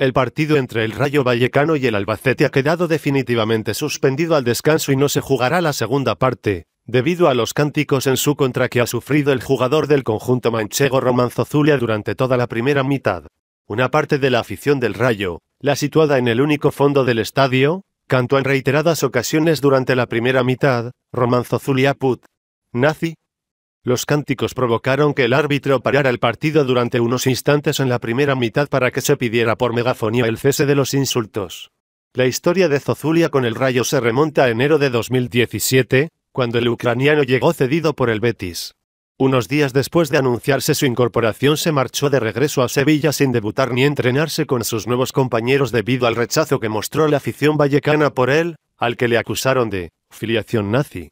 El partido entre el Rayo Vallecano y el Albacete ha quedado definitivamente suspendido al descanso y no se jugará la segunda parte, debido a los cánticos en su contra que ha sufrido el jugador del conjunto manchego Romanzo Zulia durante toda la primera mitad. Una parte de la afición del Rayo, la situada en el único fondo del estadio, cantó en reiteradas ocasiones durante la primera mitad, Romanzo Zulia Put. Nazi, los cánticos provocaron que el árbitro parara el partido durante unos instantes en la primera mitad para que se pidiera por megafonía el cese de los insultos. La historia de Zozulia con el Rayo se remonta a enero de 2017, cuando el ucraniano llegó cedido por el Betis. Unos días después de anunciarse su incorporación se marchó de regreso a Sevilla sin debutar ni entrenarse con sus nuevos compañeros debido al rechazo que mostró la afición vallecana por él, al que le acusaron de filiación nazi.